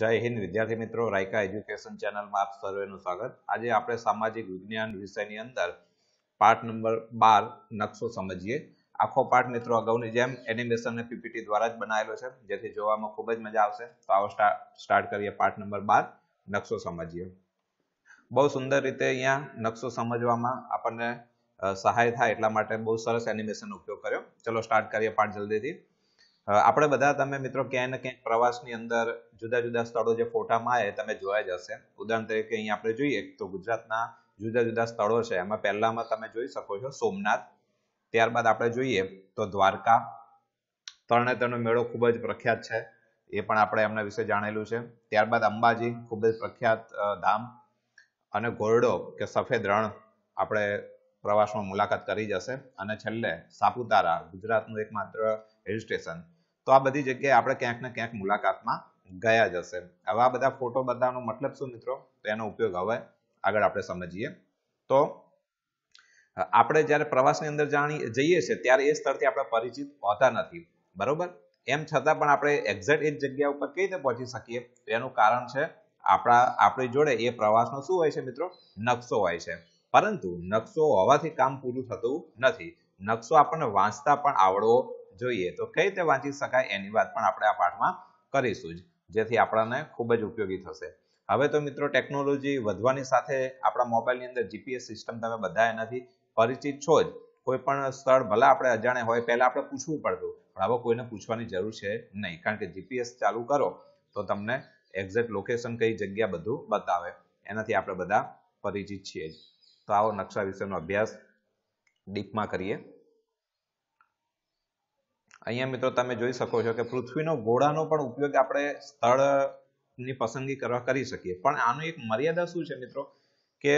જય હિન્દ વિદ્યાર્થી મિત્રો રાયકા એજ્યુકેશન ચેનલમાં આપ સર્વેનું સ્વાગત આજે આપણે સામાજિક વિજ્ઞાન વિષયની અંદર પાઠ નંબર બાર નકશો સમજીએ આખો પાઠ મિત્રો અગાઉની જેમ એનિમેશન અને પીપીટી દ્વારા જ બનાવેલો છે જેથી જોવામાં ખૂબ જ મજા આવશે તો આવો સ્ટાર્ટ કરીએ પાઠ નંબર બાર નકશો સમજીએ બહુ સુંદર રીતે અહીંયા નકશો સમજવામાં આપણને સહાય થાય એટલા માટે બહુ સરસ એનિમેશન ઉપયોગ કર્યો ચલો સ્ટાર્ટ કરીએ પાઠ જલ્દીથી આપણે બધા તમે મિત્રો ક્યાંય ને ક્યાંક પ્રવાસની અંદર જુદા જુદા સ્થળો જે ફોટામાં આવે તમે જોયા જ હશે ઉદાહરણ તરીકે અહીંયા આપણે જોઈએ તો ગુજરાતના જુદા જુદા સ્થળો છે એમાં પહેલામાં તમે જોઈ શકો છો સોમનાથ ત્યારબાદ આપણે જોઈએ તો દ્વારકા તરણેતરનો મેળો ખૂબ જ પ્રખ્યાત છે એ પણ આપણે એમના વિશે જાણેલું છે ત્યારબાદ અંબાજી ખૂબ જ પ્રખ્યાત ધામ અને ઘોરડો કે સફેદ રણ આપણે પ્રવાસમાં મુલાકાત કરી જશે અને છેલ્લે સાપુતારા ગુજરાતનું એકમાત્ર હિલ સ્ટેશન તો આ બધી જગ્યાએ આપણે ક્યાંક ને ક્યાંક મુલાકાતમાં ગયા જ હશે હવે આ બધા ફોટો બધાનો મતલબ શું મિત્રો તો એનો ઉપયોગ હવે આગળ આપણે સમજીએ તો આપણે જ્યારે પ્રવાસની અંદર જાણી જઈએ છીએ ત્યારે એ સ્થળથી આપણે પરિચિત હોતા નથી બરોબર એમ છતાં પણ આપણે એક્ઝેક્ટ એ જગ્યા ઉપર કઈ રીતે પહોંચી શકીએ એનું કારણ છે આપણા આપણી જોડે એ પ્રવાસનો શું હોય છે મિત્રો નકશો હોય છે પરંતુ નકશો હોવાથી કામ પૂરું થતું નથી નકશો આપણને વાંચતા પણ આવડવો જોઈએ તો કઈ રીતે વાંચી શકાય એની વાત પણ આપણે આ પાઠમાં કરીશું જ જેથી આપણને ખૂબ જ ઉપયોગી થશે હવે તો મિત્રો ટેકનોલોજી વધવાની સાથે આપણા મોબાઈલની અંદર જીપીએસ સિસ્ટમ તમે બધા એનાથી પરિચિત છો જ કોઈ પણ સ્થળ ભલે આપણે અજાણે હોય પહેલા આપણે પૂછવું પડતું પણ હવે કોઈને પૂછવાની જરૂર છે નહીં કારણ કે જીપીએસ ચાલુ કરો તો તમને એક્ઝેક્ટ લોકેશન કઈ જગ્યા બધું બતાવે એનાથી આપણે બધા પરિચિત છીએ જ તો આવો નકશા વિશેનો અભ્યાસ ડીપમાં કરીએ અહીંયા મિત્રો તમે જોઈ શકો છો કે પૃથ્વીનો ગોળાનો પણ ઉપયોગ આપણે સ્થળની પસંદગી કરવા કરી શકીએ પણ આનું એક મર્યાદા શું છે મિત્રો કે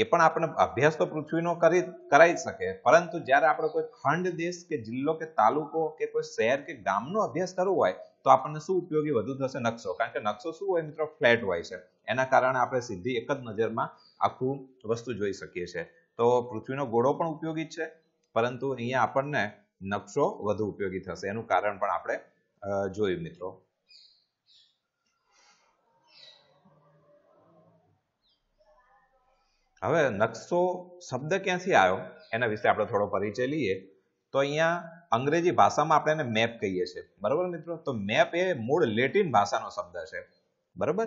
એ પણ આપણે અભ્યાસ તો પૃથ્વીનો કરી કરાઈ શકે પરંતુ જ્યારે આપણે કોઈ ખંડ દેશ કે જિલ્લો કે તાલુકો કે કોઈ શહેર કે ગામનો અભ્યાસ કરવો હોય તો આપણને શું ઉપયોગી વધુ થશે નકશો કારણ કે નકશો શું હોય મિત્રો ફ્લેટ હોય છે એના કારણે આપણે સીધી એક જ નજરમાં આખું વસ્તુ જોઈ શકીએ છીએ તો પૃથ્વીનો ગોળો પણ ઉપયોગી છે પરંતુ અહીંયા આપણને નકશો વધુ ઉપયોગી થશે એનું કારણ પણ આપણે જોયું મિત્રો હવે નકશો શબ્દ ક્યાંથી આવ્યો એના વિશે આપણે થોડો પરિચય લઈએ તો અહીંયા અંગ્રેજી ભાષામાં આપણે એને મેપ કહીએ છીએ બરોબર મિત્રો તો મેપ એ મૂળ લેટિન ભાષાનો શબ્દ છે બરોબર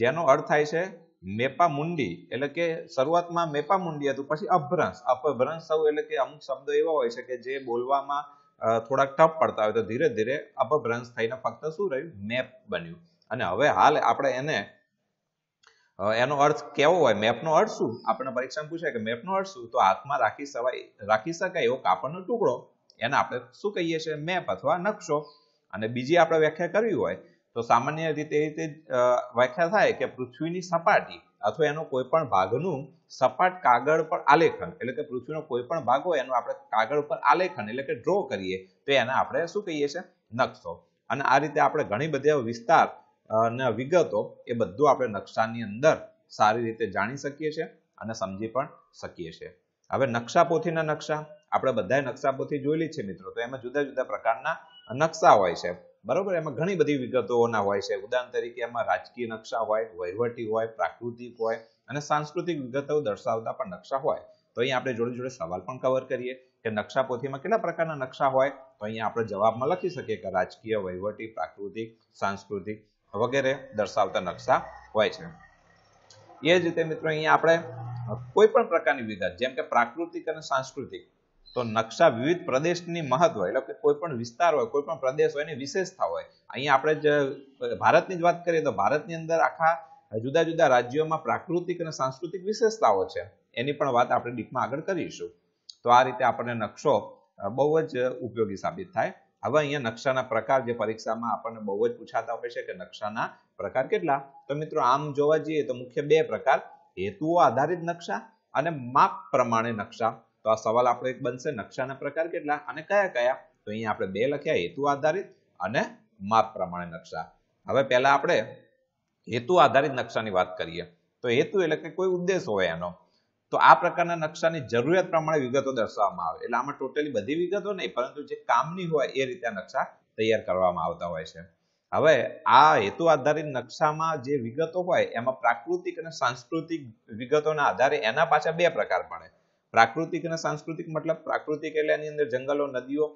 જેનો અર્થ થાય છે મેપામુંડી એટલે કે શરૂઆતમાં મેપામુંડી હતું પછી અભ્રંશ અપભ્રંશ થવું એટલે કે અમુક શબ્દો એવા હોય છે કે જે બોલવામાં થોડાક ટફ પડતા હોય તો ધીરે ધીરે અપભ્રંશ થઈને ફક્ત શું રહ્યું મેપ બન્યું અને હવે હાલ આપણે એને એનો અર્થ કેવો હોય મેપનો અર્થ શું આપણે પરીક્ષામાં પૂછાય કે મેપનો અર્થ શું તો હાથમાં રાખી શકાય રાખી શકાય એવો કાપડનો ટુકડો એને આપણે શું કહીએ છીએ મેપ અથવા નકશો અને બીજી આપણે વ્યાખ્યા કરવી હોય તો સામાન્ય રીતે રીતે વ્યાખ્યા થાય કે પૃથ્વીની સપાટી અથવા એનો કોઈ પણ ભાગનું સપાટ કાગળ પર આલેખન એટલે કે પૃથ્વીનો કોઈ પણ ભાગ હોય એનું આપણે કાગળ પર આલેખન એટલે કે ડ્રો કરીએ તો એને આપણે શું કહીએ છીએ નકશો અને આ રીતે આપણે ઘણી બધી વિસ્તાર ના વિગતો એ બધું આપણે નકશાની અંદર સારી રીતે જાણી શકીએ છીએ અને સમજી પણ શકીએ છીએ હવે નકશા પોથીના નકશા આપણે બધાએ નકશા પોથી જોયેલી છે મિત્રો તો એમાં જુદા જુદા પ્રકારના નકશા હોય છે બરોબર એમાં ઘણી બધી વિગતોના હોય છે ઉદાહરણ તરીકે એમાં રાજકીય નકશા હોય વહીવટી હોય પ્રાકૃતિક હોય અને સાંસ્કૃતિક વિગતો દર્શાવતા પણ નકશા હોય તો અહીંયા આપણે જોડે જોડે સવાલ પણ કવર કરીએ કે નકશા પોથીમાં કેટલા પ્રકારના નકશા હોય તો અહીંયા આપણે જવાબમાં લખી શકીએ કે રાજકીય વહીવટી પ્રાકૃતિક સાંસ્કૃતિક વગેરે દર્શાવતા નકશા હોય છે એ જ રીતે મિત્રો અહીંયા આપણે કોઈ પણ પ્રકારની વિગત જેમ કે પ્રાકૃતિક અને સાંસ્કૃતિક તો નકશા વિવિધ પ્રદેશની મહત્વ એટલે કે કોઈ પણ વિસ્તાર હોય કોઈ પણ પ્રદેશ હોય એની વિશેષતા હોય અહીંયા આપણે જ ભારતની જ વાત કરીએ તો ભારતની અંદર આખા જુદા જુદા રાજ્યોમાં પ્રાકૃતિક અને સાંસ્કૃતિક વિશેષતાઓ છે એની પણ વાત આપણે ડીપમાં આગળ કરીશું તો આ રીતે આપણને નકશો બહુ જ ઉપયોગી સાબિત થાય હવે અહીંયા નકશાના પ્રકાર જે પરીક્ષામાં આપણને બહુ જ પૂછાતા હોય છે કે નકશાના પ્રકાર કેટલા તો મિત્રો આમ જોવા જઈએ તો મુખ્ય બે પ્રકાર હેતુઓ આધારિત નકશા અને માપ પ્રમાણે નકશા તો આ સવાલ આપણો એક બનશે નકશાના પ્રકાર કેટલા અને કયા કયા તો અહીંયા આપણે બે લખ્યા હેતુ આધારિત અને માપ પ્રમાણે નકશા હવે પહેલા આપણે હેતુ આધારિત નકશાની વાત કરીએ તો હેતુ એટલે કે કોઈ ઉદ્દેશ હોય એનો તો આ પ્રકારના નકશાની જરૂરિયાત પ્રમાણે વિગતો દર્શાવવામાં આવે એટલે આમાં ટોટલી બધી વિગતો નહીં પરંતુ જે કામની હોય એ રીતે નકશા તૈયાર કરવામાં આવતા હોય છે હવે આ હેતુ આધારિત નકશામાં જે વિગતો હોય એમાં પ્રાકૃતિક અને સાંસ્કૃતિક વિગતોના આધારે એના પાછા બે પ્રકાર પડે પ્રાકૃતિક અને સાંસ્કૃતિક મતલબ પ્રાકૃતિક એટલે એની અંદર જંગલો નદીઓ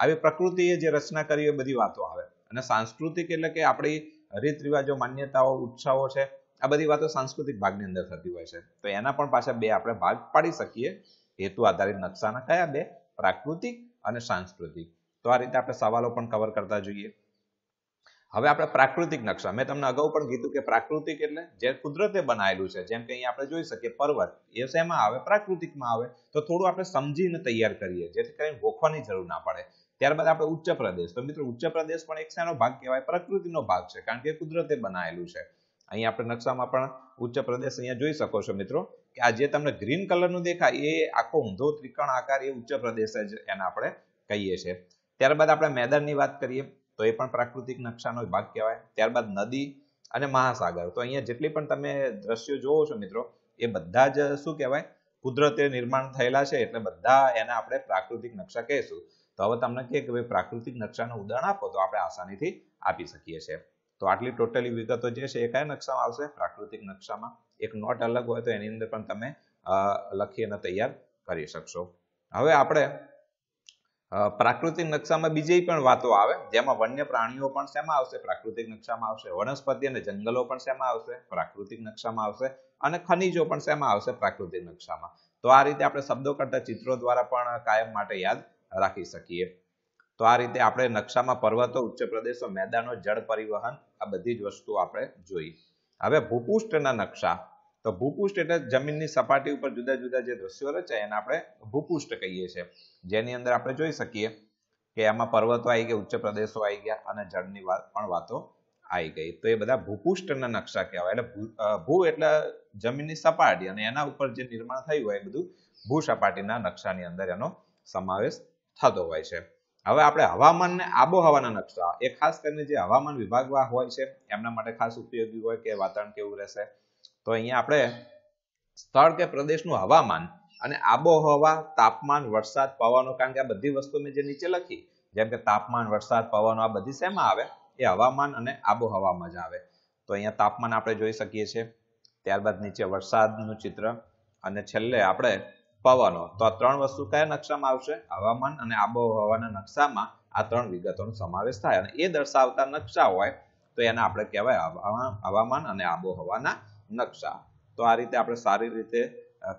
આવી પ્રકૃતિએ જે રચના કરી એ બધી વાતો આવે અને સાંસ્કૃતિક એટલે કે આપણી રીત રિવાજો માન્યતાઓ ઉત્સવો છે આ બધી વાતો સાંસ્કૃતિક ભાગની અંદર થતી હોય છે તો એના પણ પાછા બે આપણે ભાગ પાડી શકીએ હેતુ આધારિત નકશાના કયા બે પ્રાકૃતિક અને સાંસ્કૃતિક તો આ રીતે આપણે સવાલો પણ કવર કરતા જોઈએ હવે આપણે પ્રાકૃતિક નકશા મેં તમને અગાઉ પણ કીધું કે પ્રાકૃતિક એટલે જે કુદરતે બનાવેલું છે જેમ કે અહીંયા આપણે જોઈ શકીએ પર્વત એ શેમાં આવે પ્રાકૃતિકમાં આવે તો થોડું આપણે સમજીને તૈયાર કરીએ જેથી કરીને ગોખવાની જરૂર ના પડે ત્યારબાદ આપણે ઉચ્ચ પ્રદેશ તો મિત્રો ઉચ્ચ પ્રદેશ પણ એક શાનો ભાગ કહેવાય પ્રકૃતિનો ભાગ છે કારણ કે કુદરતે બનાવેલું છે અહીં આપણે નકશામાં પણ ઉચ્ચ પ્રદેશ અહીંયા જોઈ શકો છો મિત્રો કે આ જે તમને ગ્રીન કલરનું દેખાય એ આખો ઊંધો ત્રિકોણ આકાર એ ઉચ્ચ પ્રદેશ જ એને આપણે કહીએ છીએ ત્યારબાદ આપણે મેદાનની વાત કરીએ તો એ પણ પ્રાકૃતિક નકશાનો ભાગ કહેવાય ત્યારબાદ નદી અને મહાસાગર તો અહીંયા જેટલી પણ તમે દ્રશ્યો જોવો છો મિત્રો એ બધા જ શું કહેવાય કુદરતે નિર્માણ થયેલા છે એટલે બધા એના આપણે પ્રાકૃતિક નકશા કહીશું તો હવે તમને કહે કે ભાઈ પ્રાકૃતિક નકશાનું ઉદાહરણ આપો તો આપણે આસાનીથી આપી શકીએ છીએ તો આટલી ટોટલી વિગતો જે છે એ કયા નકશામાં આવશે પ્રાકૃતિક નકશામાં એક નોટ અલગ હોય તો એની અંદર પણ તમે લખી અને તૈયાર કરી શકશો હવે આપણે પ્રાકૃતિક નકશામાં બીજી પણ વાતો આવે જેમાં વન્ય પ્રાણીઓ પણ શેમાં આવશે પ્રાકૃતિક નકશામાં આવશે વનસ્પતિ અને જંગલો પણ શેમાં આવશે પ્રાકૃતિક નકશામાં આવશે અને ખનિજો પણ શેમાં આવશે પ્રાકૃતિક નકશામાં તો આ રીતે આપણે શબ્દો કરતા ચિત્રો દ્વારા પણ કાયમ માટે યાદ રાખી શકીએ તો આ રીતે આપણે નકશામાં પર્વતો ઉચ્ચ પ્રદેશો મેદાનો જળ પરિવહન આ બધી જ વસ્તુ આપણે જોઈ હવે ભૂપૃષ્ઠના નકશા તો ભૂપૃષ્ઠ એટલે જમીનની સપાટી ઉપર જુદા જુદા જે દ્રશ્યો રચાય એને આપણે ભૂપૃષ્ઠ કહીએ છીએ જેની અંદર આપણે જોઈ શકીએ કે એમાં પર્વતો આવી ગયા ઉચ્ચ પ્રદેશો આવી ગયા અને જળની પણ વાતો આવી ગઈ તો એ બધા ભૂપૃષ્ઠના નકશા કહેવાય એટલે ભૂ એટલે જમીનની સપાટી અને એના ઉપર જે નિર્માણ થયું હોય એ બધું ભૂ સપાટીના નકશાની અંદર એનો સમાવેશ થતો હોય છે હવે આપણે હવામાન ને આબોહવાના નકશા એ ખાસ કરીને જે હવામાન વિભાગમાં હોય છે એમના માટે ખાસ ઉપયોગી હોય કે વાતાવરણ કેવું રહેશે તો અહીંયા આપણે સ્થળ કે પ્રદેશનું હવામાન અને આબોહવા તાપમાન વરસાદ પવનો કારણ કે આ બધી વસ્તુ મેં જે નીચે લખી જેમ કે તાપમાન વરસાદ પવનો આ બધી શેમાં આવે એ હવામાન અને આબોહવામાં જ આવે તો અહીંયા તાપમાન આપણે જોઈ શકીએ છીએ ત્યારબાદ નીચે વરસાદનું ચિત્ર અને છેલ્લે આપણે પવનો તો આ ત્રણ વસ્તુ કયા નકશામાં આવશે હવામાન અને આબોહવાના નકશામાં આ ત્રણ વિગતોનો સમાવેશ થાય અને એ દર્શાવતા નકશા હોય તો એને આપણે કહેવાય હવામાન અને આબોહવાના નકશા તો આ રીતે આપણે સારી રીતે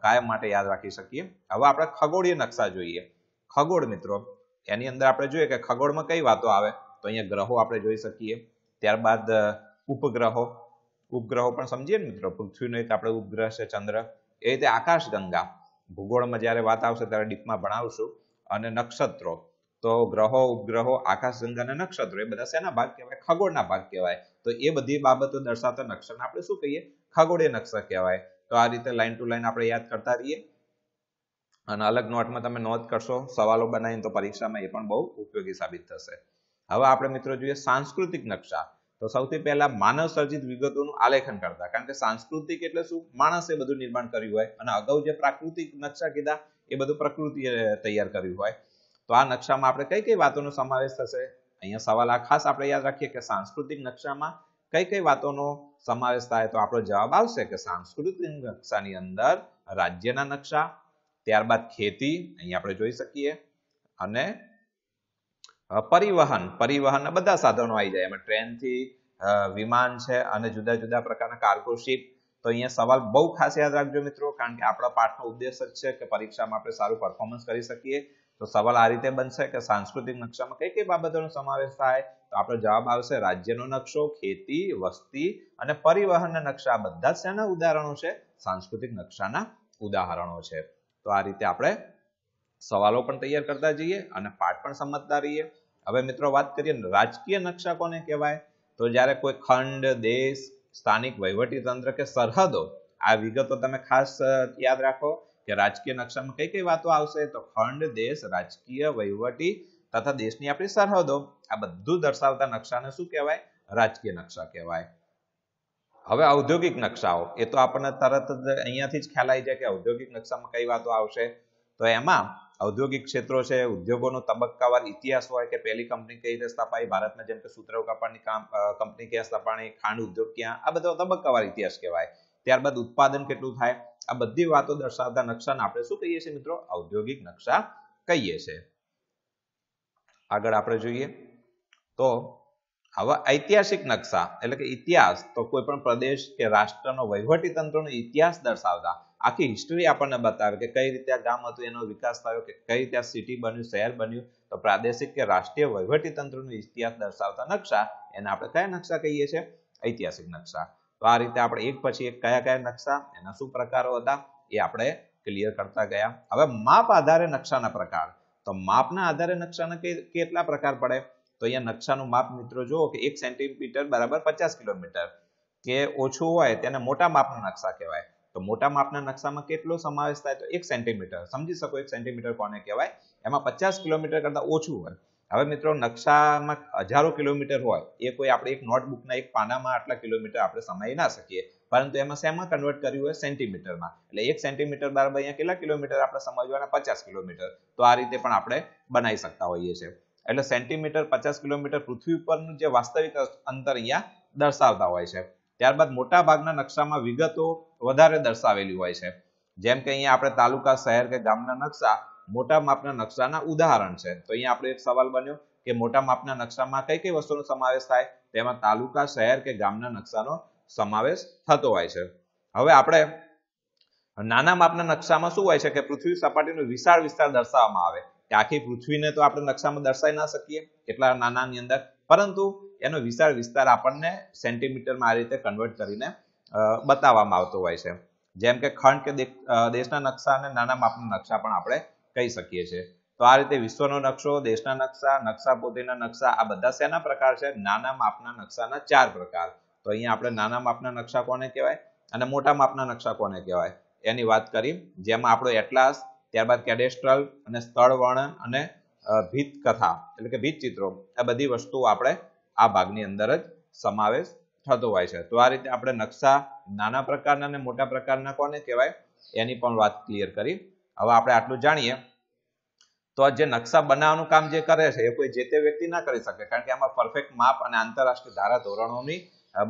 કાયમ માટે યાદ રાખી શકીએ હવે આપણે ખગોળીય નકશા જોઈએ ખગોળ મિત્રો એની અંદર આપણે જોઈએ કે ખગોળમાં કઈ વાતો આવે તો અહીંયા ગ્રહો આપણે જોઈ શકીએ ત્યારબાદ ઉપગ્રહો ઉપગ્રહો પણ સમજીએ ને મિત્રો પૃથ્વીનો એક આપણે ઉપગ્રહ છે ચંદ્ર એ રીતે આકાશગંગા ભૂગોળમાં જ્યારે વાત આવશે ત્યારે ડીપમાં ભણાવશું અને નક્ષત્રો તો ગ્રહો ઉપગ્રહો આકાશગંગા અને નક્ષત્રો એ બધા શેના ભાગ કહેવાય ખગોળના ભાગ કહેવાય તો એ બધી બાબતો દર્શાવતા નક્ષત્રને આપણે શું કહીએ ખગોળીય નકશા કહેવાય તો આ રીતે લાઈન ટુ લાઈન આપણે યાદ કરતા રહીએ અને અલગ નોટમાં તમે નોંધ કરશો સવાલો બનાવીને તો પરીક્ષામાં એ પણ બહુ ઉપયોગી સાબિત થશે હવે આપણે મિત્રો જોઈએ સાંસ્કૃતિક નકશા તો સૌથી પહેલા માનવ સર્જિત વિગતોનું આલેખન કરતા કારણ કે સાંસ્કૃતિક એટલે શું માણસે બધું નિર્માણ કર્યું હોય અને અગાઉ જે પ્રાકૃતિક નકશા કીધા એ બધું પ્રકૃતિએ તૈયાર કર્યું હોય તો આ નકશામાં આપણે કઈ કઈ વાતોનો સમાવેશ થશે અહીંયા સવાલ આ ખાસ આપણે યાદ રાખીએ કે સાંસ્કૃતિક નકશામાં કઈ કઈ વાતોનો સમાવેશ થાય તો આપણો જવાબ આવશે કે સાંસ્કૃતિક નકશાની અંદર રાજ્યના નકશા ત્યારબાદ ખેતી અહીં આપણે જોઈ શકીએ અને પરિવહન પરિવહન બધા સાધનો આવી જાય એમાં ટ્રેનથી વિમાન છે અને જુદા જુદા પ્રકારના કાર્ગો શિપ તો અહીંયા સવાલ બહુ ખાસ યાદ રાખજો મિત્રો કારણ કે આપણા પાઠનો ઉદ્દેશ જ છે કે પરીક્ષામાં આપણે સારું પરફોર્મન્સ કરી શકીએ તો સવાલ આ રીતે બનશે કે સાંસ્કૃતિક નકશામાં કઈ કઈ બાબતોનો સમાવેશ થાય તો આપણો જવાબ આવશે રાજ્યનો નકશો ખેતી વસ્તી અને પરિવહનના નકશા બધા જ શેના ઉદાહરણો છે સાંસ્કૃતિક નકશાના ઉદાહરણો છે તો આ રીતે આપણે સવાલો પણ તૈયાર કરતા જઈએ અને પાઠ પણ સમજતા રહીએ હવે મિત્રો વાત કરીએ રાજકીય નકશા કોને કહેવાય તો જ્યારે કોઈ ખંડ દેશ સ્થાનિક વહીવટી તંત્ર કે સરહદો આ વિગતો તમે ખાસ યાદ રાખો કે રાજકીય નકશામાં કઈ કઈ વાતો આવશે તો ખંડ દેશ રાજકીય વહીવટી તથા દેશની આપણી સરહદો આ બધું દર્શાવતા નકશાને શું કહેવાય રાજકીય નકશા કહેવાય હવે ઔદ્યોગિક નકશાઓ એ તો આપણને તરત જ અહીંયાથી જ ખ્યાલ આવી જાય કે ઔદ્યોગિક નકશામાં કઈ વાતો આવશે તો એમાં ઔદ્યોગિક ક્ષેત્રો છે ઉદ્યોગોનો તબક્કાવાર ઇતિહાસ હોય કે પહેલી કંપની કઈ રીતે સ્થાપાઈ ભારતમાં જેમ કે સૂત્રવ કાપડની કંપની ક્યાં સ્થાપાણી ખાંડ ઉદ્યોગ ક્યાં આ બધો તબક્કાવાર ઇતિહાસ કહેવાય ત્યારબાદ ઉત્પાદન કેટલું થાય આ બધી વાતો દર્શાવતા નકશાને આપણે શું કહીએ છીએ મિત્રો ઔદ્યોગિક નકશા કહીએ છીએ આગળ આપણે જોઈએ તો આવા ઐતિહાસિક નકશા એટલે કે ઇતિહાસ તો કોઈ પણ પ્રદેશ કે રાષ્ટ્રનો વહીવટી તંત્રનો ઇતિહાસ દર્શાવતા આખી હિસ્ટરી આપણને બતાવે કે કઈ રીતે ગામ હતું એનો વિકાસ થયો કે કઈ રીતે સિટી બન્યું શહેર બન્યું તો પ્રાદેશિક કે રાષ્ટ્રીય વહીવટી તંત્રનો ઇતિહાસ દર્શાવતા નકશા એને આપણે કયા નકશા કહીએ છીએ ઐતિહાસિક નકશા તો આ રીતે આપણે એક પછી એક કયા કયા નકશા એના શું પ્રકારો હતા એ આપણે ક્લિયર કરતા ગયા હવે માપ આધારે નકશાના પ્રકાર તો માપના આધારે નકશાના કેટલા પ્રકાર પડે તો અહીંયા નકશાનું માપ મિત્રો જુઓ કે એક સેન્ટીમીટર બરાબર પચાસ કિલોમીટર કે ઓછું હોય તેને મોટા માપના નકશા કહેવાય તો મોટા માપના નકશામાં કેટલો સમાવેશ થાય તો એક સેન્ટીમીટર સમજી શકો એક સેન્ટીમીટર કોને કહેવાય એમાં પચાસ કિલોમીટર કરતાં ઓછું હોય હવે મિત્રો નકશામાં હજારો કિલોમીટર હોય એ કોઈ આપણે એક નોટબુકના એક પાનામાં આટલા કિલોમીટર આપણે સમાઈ ના શકીએ પરંતુ એમાં શેમાં કન્વર્ટ કર્યું હોય સેન્ટીમીટરમાં એટલે એક સેન્ટીમીટર બરાબર અહીંયા કેટલા કિલોમીટર આપણે સમજવાના પચાસ કિલોમીટર તો આ રીતે પણ આપણે બનાવી શકતા હોઈએ છીએ એટલે સેન્ટીમીટર પચાસ કિલોમીટર પૃથ્વી ઉપરનું જે વાસ્તવિક અંતર અહીંયા દર્શાવતા હોય છે ત્યારબાદ મોટા ભાગના નકશામાં વિગતો વધારે દર્શાવેલી હોય છે જેમ કે અહીંયા આપણે તાલુકા શહેર કે ગામના નકશા મોટા માપના નકશાના ઉદાહરણ છે તો અહીંયા આપણે એક સવાલ બન્યો કે મોટા માપના નકશામાં કઈ કઈ વસ્તુનો સમાવેશ થાય તેમાં તાલુકા શહેર કે ગામના નકશાનો સમાવેશ થતો હોય છે હવે આપણે નાના માપના નકશામાં શું હોય છે કે પૃથ્વી સપાટીનો વિશાળ વિસ્તાર દર્શાવવામાં આવે કે આખી પૃથ્વીને તો આપણે નકશામાં દર્શાવી ના શકીએ કેટલા નાનાની અંદર પરંતુ એનો વિશાળ વિસ્તાર આપણને સેન્ટીમીટરમાં આ રીતે કન્વર્ટ કરીને બતાવવામાં આવતો હોય છે જેમ કે ખંડ કે દેશના નકશા અને નાના માપના નકશા પણ આપણે કહી શકીએ છીએ તો આ રીતે વિશ્વનો નકશો દેશના નકશા નકશા પોતેના નકશા આ બધા શેના પ્રકાર છે નાના માપના નકશાના ચાર પ્રકાર તો અહીંયા આપણે નાના માપના નકશા કોને કહેવાય અને મોટા માપના નકશા કોને કહેવાય એની વાત કરી જેમાં આપણો એટલાસ ત્યારબાદ કેડેસ્ટ્રલ અને સ્થળ વર્ણન અને ભીત કથા એટલે કે ભીત ચિત્રો આ બધી વસ્તુઓ આપણે આ ભાગની અંદર જ સમાવેશ થતો હોય છે તો આ રીતે આપણે નકશા નાના પ્રકારના અને મોટા પ્રકારના કોને કહેવાય એની પણ વાત ક્લિયર કરી હવે આપણે આટલું જાણીએ તો જે નકશા બનાવવાનું કામ જે કરે છે એ કોઈ જે તે વ્યક્તિ ના કરી શકે કારણ કે આમાં પરફેક્ટ માપ અને આંતરરાષ્ટ્રીય ધારા ધોરણોની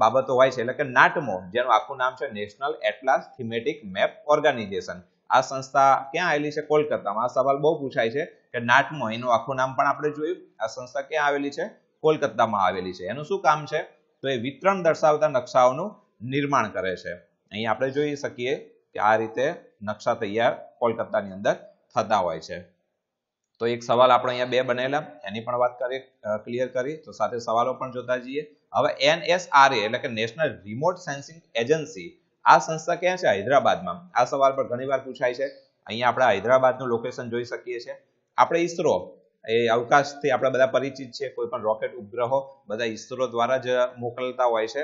બાબતો હોય છે એટલે કે નાટમો જેનું આખું નામ છે national atlas thematic map organisation આ સંસ્થા ક્યાં આવેલી છે કોલકાતામાં આ સવાલ બહુ પૂછાય છે કે નાટમો એનું આખું નામ પણ આપણે જોયું આ સંસ્થા ક્યાં આવેલી છે કોલકાતામાં આવેલી છે એનું શું કામ છે તો એ વિતરણ દર્શાવતા નકશાઓનું નિર્માણ કરે છે અહીં આપણે જોઈ શકીએ કે આ રીતે નકશા તૈયાર કોલકાતાની અંદર થતા હોય છે તો એક સવાલ આપણે અહીંયા બે બનેલા એની પણ વાત કરીએ ક્લિયર કરી તો સાથે સવાલો પણ જોતા જઈએ હવે એનએસઆરએ એટલે કે નેશનલ રિમોટ સેન્સિંગ એજન્સી આ સંસ્થા ક્યાં છે હૈદરાબાદમાં આ સવાલ પર ઘણીવાર પૂછાય છે અહીંયા આપણે હૈદરાબાદનું લોકેશન જોઈ શકીએ છીએ આપણે ઈસરો એ અવકાશથી આપણે બધા પરિચિત છે કોઈ પણ રોકેટ ઉપગ્રહો બધા ઈસરો દ્વારા જ મોકલતા હોય છે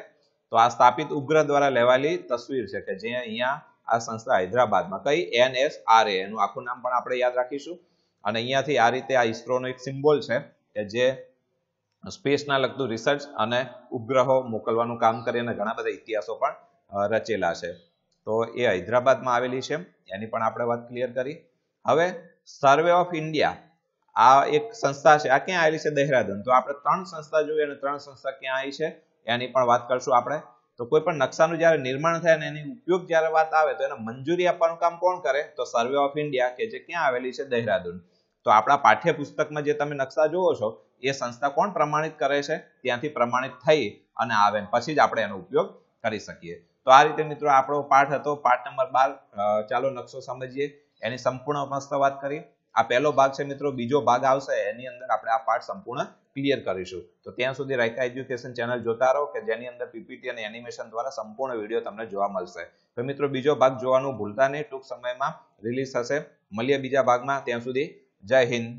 તો આ સ્થાપિત ઉપગ્રહ દ્વારા લેવાયેલી તસવીર છે કે જે અહીંયા આ સંસ્થા હૈદરાબાદમાં કઈ એન એસ આર એનું આખું નામ પણ આપણે યાદ રાખીશું અને અહીંયાથી આ રીતે આ ઇસરોનો એક સિમ્બોલ છે કે જે સ્પેસના લગતું રિસર્ચ અને ઉપગ્રહો મોકલવાનું કામ કરી અને ઘણા બધા ઇતિહાસો પણ રચેલા છે તો એ હૈદરાબાદમાં આવેલી છે એની પણ આપણે વાત ક્લિયર કરી હવે સર્વે ઓફ ઇન્ડિયા આ એક સંસ્થા છે આ ક્યાં આવેલી છે દહેરાદૂન તો આપણે ત્રણ સંસ્થા જોઈએ અને ત્રણ સંસ્થા ક્યાં આવી છે એની પણ વાત કરશું આપણે તો કોઈ પણ નકશાનું જ્યારે નિર્માણ થાય અને એની ઉપયોગ જ્યારે વાત આવે તો એને મંજૂરી આપવાનું કામ કોણ કરે તો સર્વે ઓફ ઇન્ડિયા કે જે ક્યાં આવેલી છે દહેરાદૂન તો આપણા પાઠ્યપુસ્તકમાં જે તમે નકશા જુઓ છો એ સંસ્થા કોણ પ્રમાણિત કરે છે ત્યાંથી પ્રમાણિત થઈ અને આવે પછી જ આપણે એનો ઉપયોગ કરી શકીએ તો આ રીતે મિત્રો આપણો પાઠ હતો પાઠ નંબર બાર ચાલો નકશો સમજીએ એની સંપૂર્ણ અવસ્થા વાત કરીએ આ પહેલો ભાગ છે મિત્રો બીજો ભાગ આવશે એની અંદર આપણે આ પાઠ સંપૂર્ણ ક્લિયર કરીશું તો ત્યાં સુધી રાયકા એજ્યુકેશન ચેનલ જોતા રહો કે જેની અંદર પીપીટી અને એનિમેશન દ્વારા સંપૂર્ણ વિડીયો તમને જોવા મળશે તો મિત્રો બીજો ભાગ જોવાનું ભૂલતા નહીં ટૂંક સમયમાં રિલીઝ થશે મળીએ બીજા ભાગમાં ત્યાં સુધી જય હિન્દ